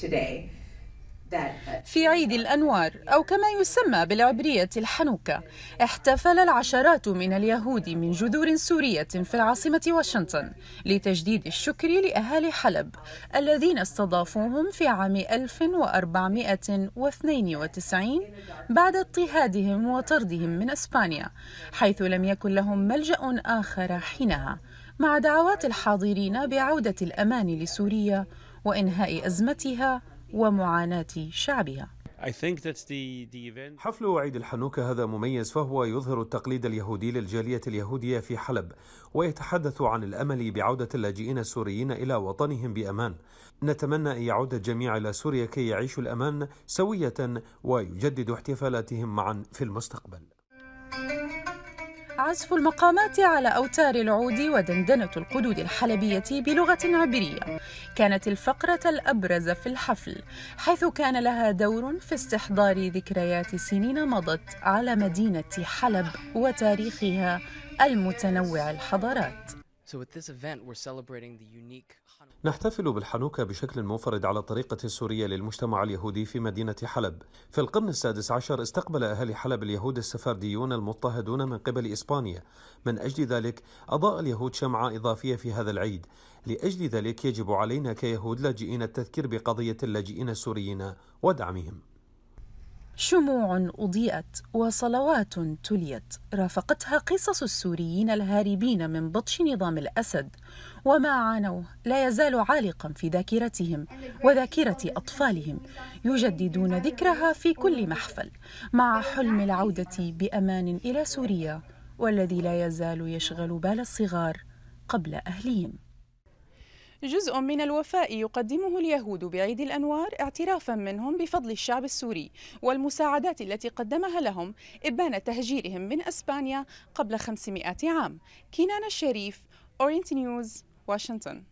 Uh, في عيد الأنوار أو كما يسمى بالعبرية الحنوكة احتفل العشرات من اليهود من جذور سورية في العاصمة واشنطن لتجديد الشكر لأهالي حلب الذين استضافوهم في عام 1492 بعد اضطهادهم وطردهم من أسبانيا حيث لم يكن لهم ملجأ آخر حينها مع دعوات الحاضرين بعودة الأمان لسوريا وإنهاء أزمتها ومعاناة شعبها حفل عيد الحنوكة هذا مميز فهو يظهر التقليد اليهودي للجالية اليهودية في حلب ويتحدث عن الأمل بعودة اللاجئين السوريين إلى وطنهم بأمان نتمنى أن يعود الجميع إلى سوريا كي يعيشوا الأمان سوية ويجددوا احتفالاتهم معا في المستقبل عزف المقامات على أوتار العود ودندنة القدود الحلبية بلغة عبرية كانت الفقرة الأبرز في الحفل حيث كان لها دور في استحضار ذكريات سنين مضت على مدينة حلب وتاريخها المتنوع الحضارات نحتفل بالحنوكة بشكل منفرد على الطريقة السورية للمجتمع اليهودي في مدينة حلب في القرن السادس عشر استقبل أهالي حلب اليهود السفارديون المضطهدون من قبل إسبانيا من أجل ذلك أضاء اليهود شمعة إضافية في هذا العيد لأجل ذلك يجب علينا كيهود لاجئين التذكير بقضية اللاجئين السوريين ودعمهم شموع أضيئت وصلوات تليت رافقتها قصص السوريين الهاربين من بطش نظام الأسد وما عانوه لا يزال عالقا في ذاكرتهم وذاكرة أطفالهم يجددون ذكرها في كل محفل مع حلم العودة بأمان إلى سوريا والذي لا يزال يشغل بال الصغار قبل أهلهم جزء من الوفاء يقدمه اليهود بعيد الأنوار اعترافا منهم بفضل الشعب السوري والمساعدات التي قدمها لهم إبان تهجيرهم من أسبانيا قبل 500 عام كنان الشريف أورينت نيوز واشنطن